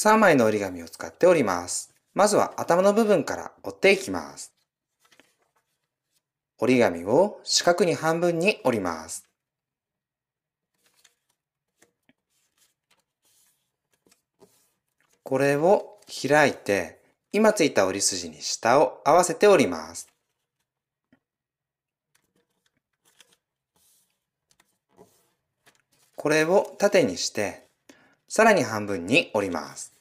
3枚の折り紙を使って折ります。まずは頭の部分から折っていきます。折り紙を四角に半分に折ります。これを開いて、今ついた折り筋に下を合わせて折ります。これを縦にしてさらに半分に折ります。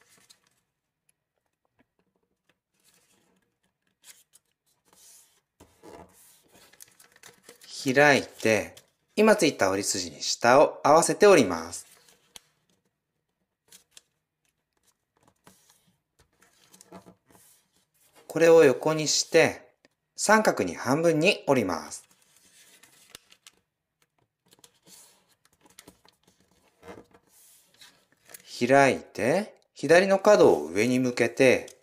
開いて、今ついた折り筋に下を合わせて折ります。これを横にして、三角に半分に折ります。開いて、左の角を上に向けて、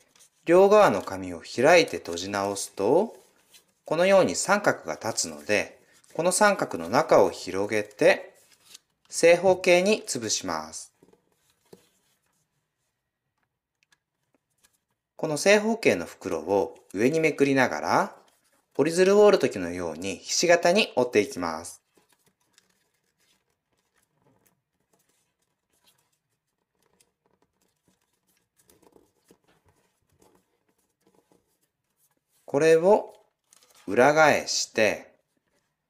両側の紙を開いて閉じ直すと、このように三角が立つので、この三角の中を広げて、正方形に潰します。この正方形の袋を上にめくりながら、折り鶴を折る時のようにひし形に折っていきます。これを裏返して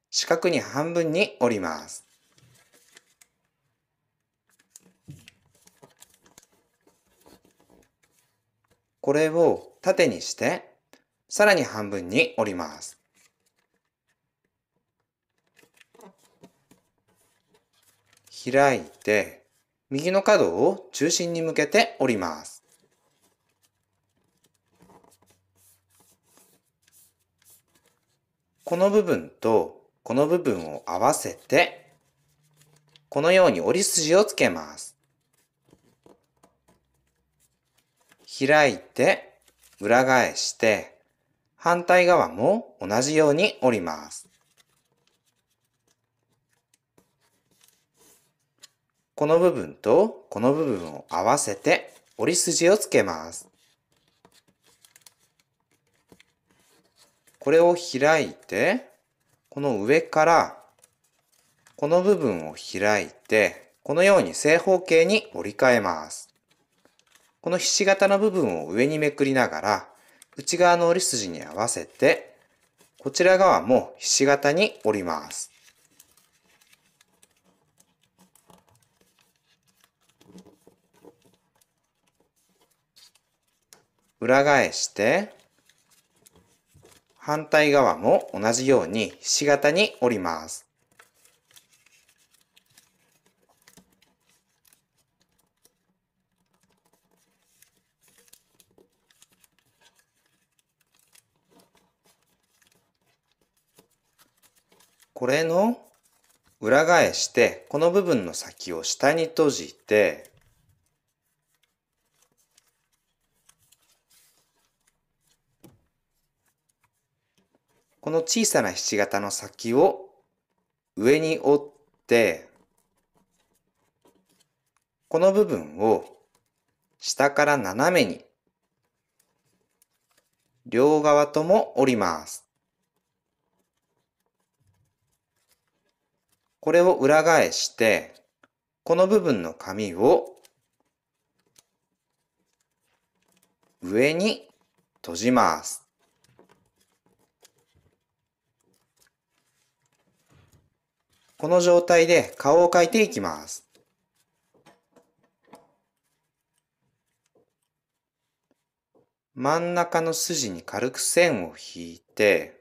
四角に半分に折ります。これを縦にしてさらに半分に折ります。開いて右の角を中心に向けて折ります。この部分とこの部分を合わせて、このように折り筋をつけます。開いて、裏返して、反対側も同じように折ります。この部分とこの部分を合わせて折り筋をつけます。これを開いて、この上から、この部分を開いて、このように正方形に折り替えます。このひし形の部分を上にめくりながら、内側の折り筋に合わせて、こちら側もひし形に折ります。裏返して、反対側も同じようにひし形に折ります。これの裏返してこの部分の先を下に閉じて小さなひし形の先を上に折って、この部分を下から斜めに両側とも折ります。これを裏返して、この部分の紙を上に閉じます。この状態で顔を描いていきます。真ん中の筋に軽く線を引いて、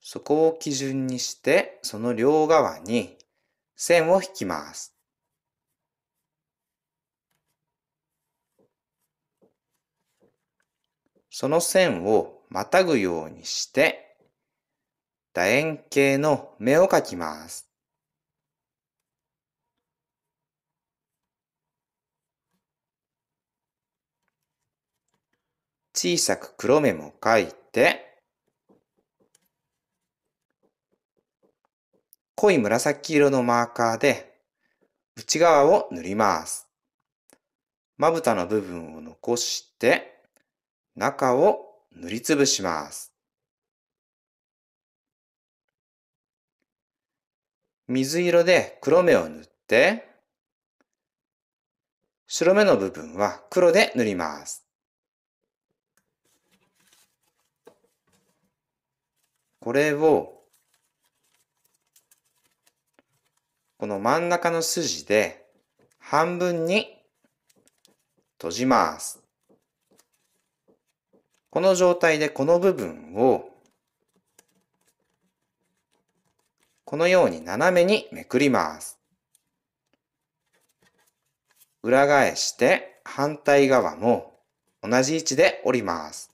そこを基準にして、その両側に線を引きます。その線をまたぐようにして、楕円形の目を描きます。小さく黒目も描いて、濃い紫色のマーカーで内側を塗ります。まぶたの部分を残して中を塗りつぶします。水色で黒目を塗って、白目の部分は黒で塗ります。これを、この真ん中の筋で半分に閉じます。この状態でこの部分をこのように斜めにめくります。裏返して反対側も同じ位置で折ります。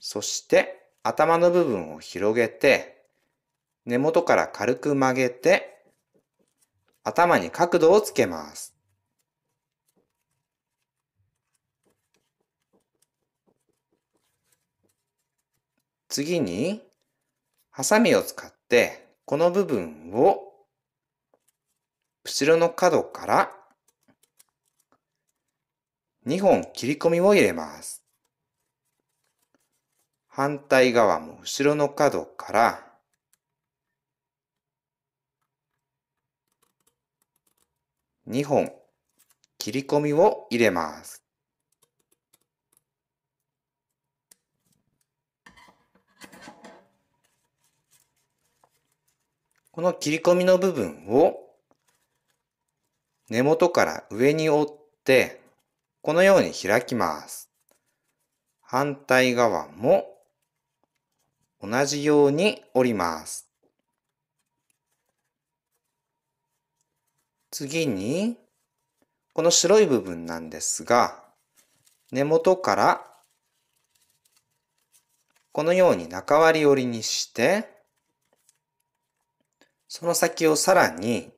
そして頭の部分を広げて根元から軽く曲げて頭に角度をつけます。次にハサミを使って、この部分を、後ろの角から2本切り込みを入れます。反対側も後ろの角から2本切り込みを入れます。この切り込みの部分を根元から上に折って、このように開きます。反対側も同じように折ります。次に、この白い部分なんですが、根元からこのように中割り折りにして、その先をさらに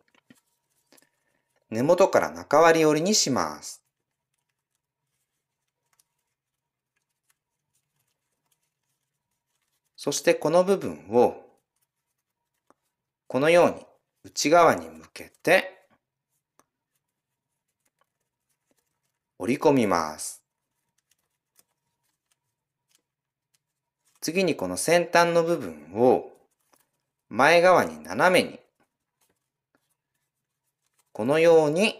根元から中割り折りにします。そしてこの部分をこのように内側に向けて折り込みます。次にこの先端の部分を前側に斜めに、このように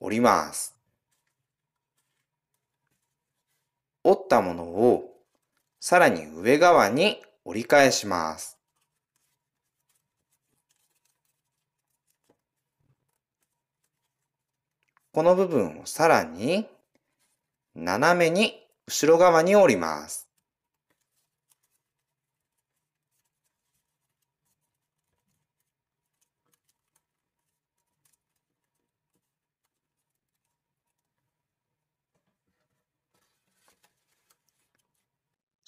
折ります。折ったものをさらに上側に折り返します。この部分をさらに斜めに後ろ側に折ります。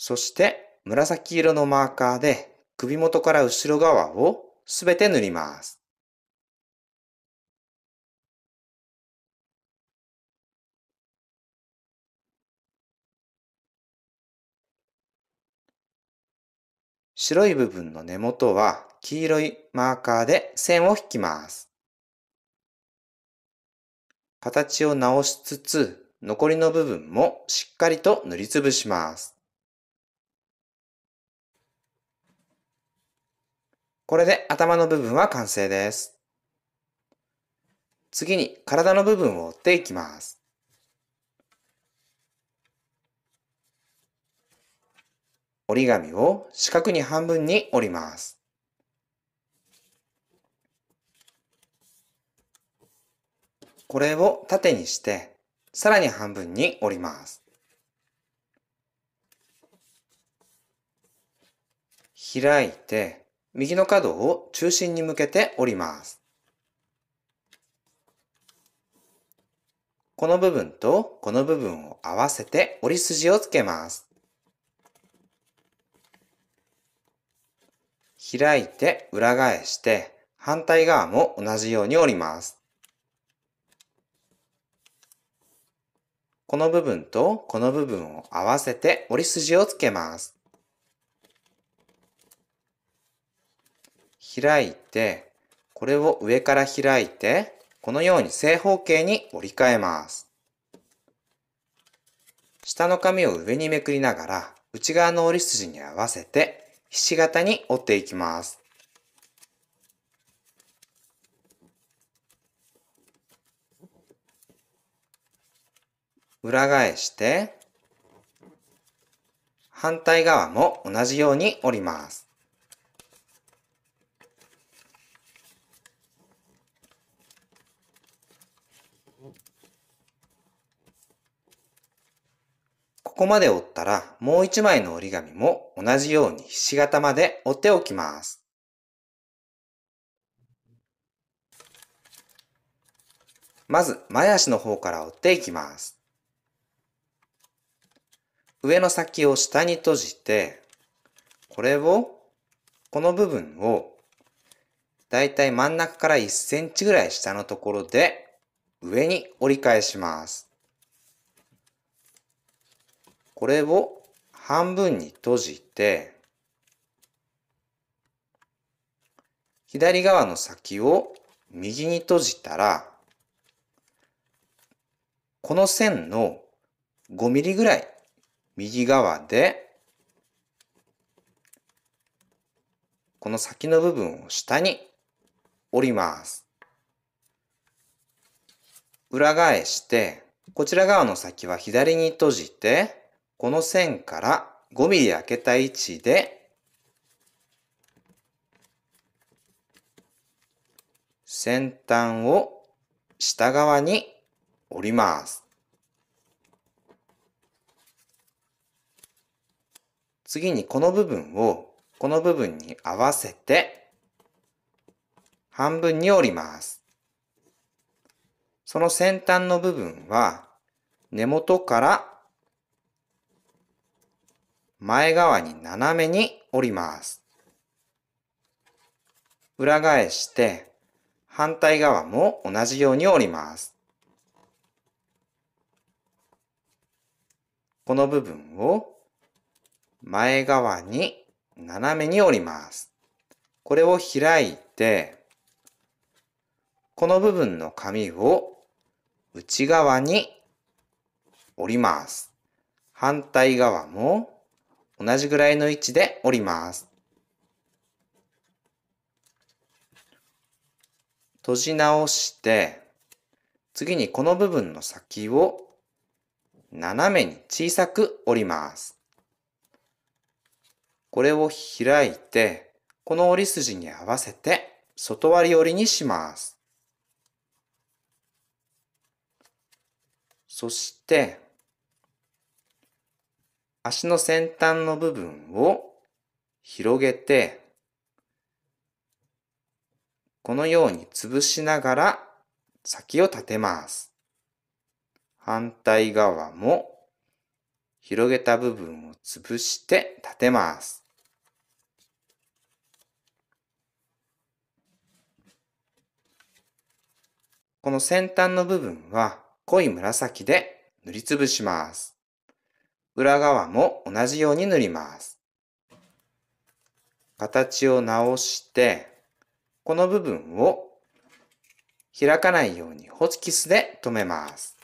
そして紫色のマーカーで首元から後ろ側をすべて塗ります。白い部分の根元は黄色いマーカーで線を引きます。形を直しつつ残りの部分もしっかりと塗りつぶします。これで頭の部分は完成です。次に体の部分を折っていきます。折り紙を四角に半分に折ります。これを縦にして、さらに半分に折ります。開いて、右の角を中心に向けて折ります。この部分とこの部分を合わせて折り筋をつけます。開いて裏返して反対側も同じように折ります。この部分とこの部分を合わせて折り筋をつけます。開いて、これを上から開いて、このように正方形に折り替えます。下の紙を上にめくりながら、内側の折り筋に合わせて、ひし形に折っていきます。裏返して、反対側も同じように折ります。ここまで折ったら、もう一枚の折り紙も同じようにひし形まで折っておきます。まず前足の方から折っていきます。上の先を下に閉じて、これを、この部分を、だいたい真ん中から1センチぐらい下のところで、上に折り返します。これを半分に閉じて、左側の先を右に閉じたら、この線の5ミリぐらい右側で、この先の部分を下に折ります。裏返して、こちら側の先は左に閉じて、この線から5 m m 開けた位置で、先端を下側に折ります。次にこの部分をこの部分に合わせて半分に折ります。その先端の部分は根元から前側に斜めに折ります。裏返して反対側も同じように折ります。この部分を前側に斜めに折ります。これを開いて、この部分の紙を内側に折ります。反対側も同じぐらいの位置で折ります。閉じ直して、次にこの部分の先を斜めに小さく折ります。これを開いて、この折り筋に合わせて外割り折りにします。そして、足の先端の部分を広げて、このように潰しながら先を立てます。反対側も広げた部分を潰して立てます。この先端の部分は濃い紫で塗りつぶします。裏側も同じように塗ります。形を直して、この部分を開かないようにホチキスで留めます。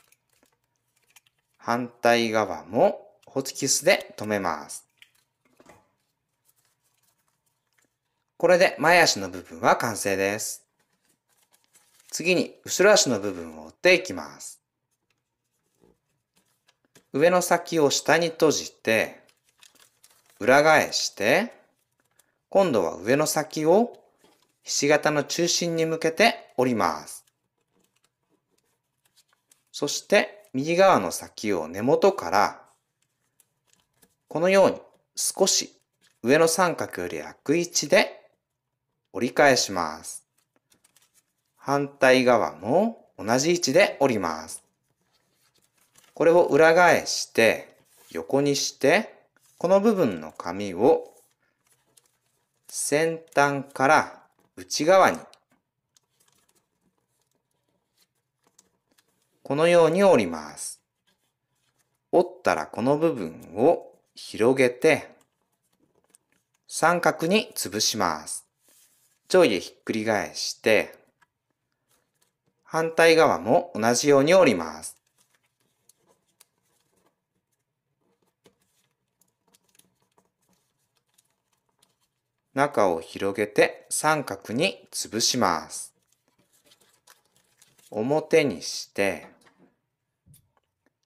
反対側もホチキスで留めます。これで前足の部分は完成です。次に後ろ足の部分を折っていきます。上の先を下に閉じて、裏返して、今度は上の先をひし形の中心に向けて折ります。そして右側の先を根元からこのように少し上の三角よりく位置で折り返します。反対側も同じ位置で折ります。これを裏返して横にしてこの部分の紙を先端から内側にこのように折ります。折ったらこの部分を広げて三角に潰します。上下ひっくり返して反対側も同じように折ります。中を広げて三角に潰します。表にして、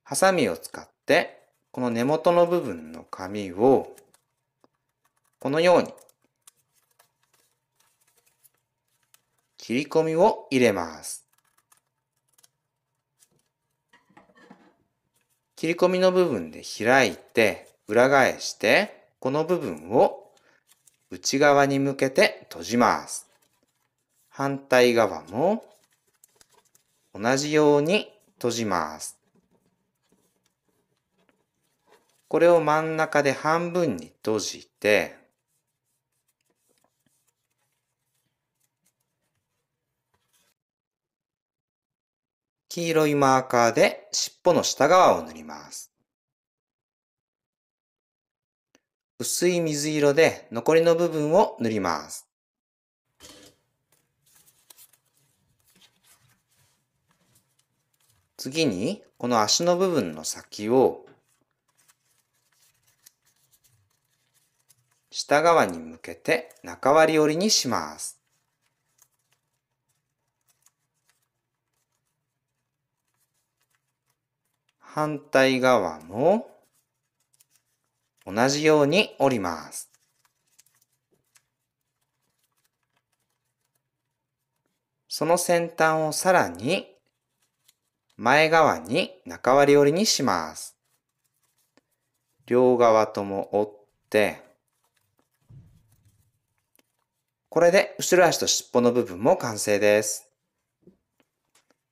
ハサミを使って、この根元の部分の紙を、このように、切り込みを入れます。切り込みの部分で開いて、裏返して、この部分を内側に向けて閉じます。反対側も同じように閉じます。これを真ん中で半分に閉じて、黄色いマーカーで尻尾の下側を塗ります。薄い水色で残りの部分を塗ります。次に、この足の部分の先を、下側に向けて中割折りにします。反対側も同じように折ります。その先端をさらに前側に中割り折りにします。両側とも折って、これで後ろ足と尻尾の部分も完成です。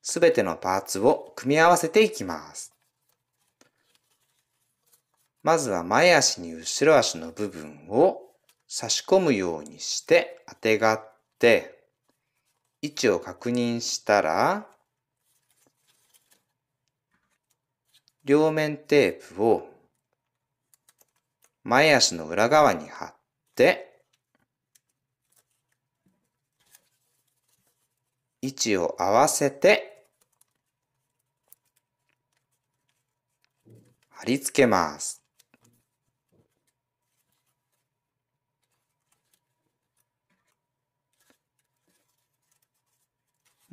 すべてのパーツを組み合わせていきます。まずは前足に後ろ足の部分を差し込むようにしてあてがって位置を確認したら両面テープを前足の裏側に貼って位置を合わせて貼り付けます。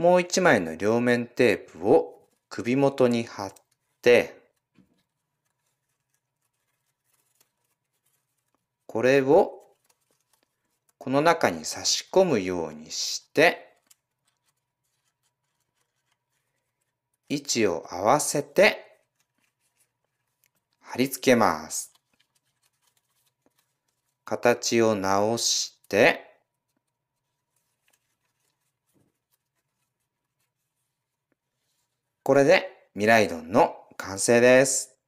もう一枚の両面テープを首元に貼って、これをこの中に差し込むようにして、位置を合わせて貼り付けます。形を直して、これで未来丼の完成です。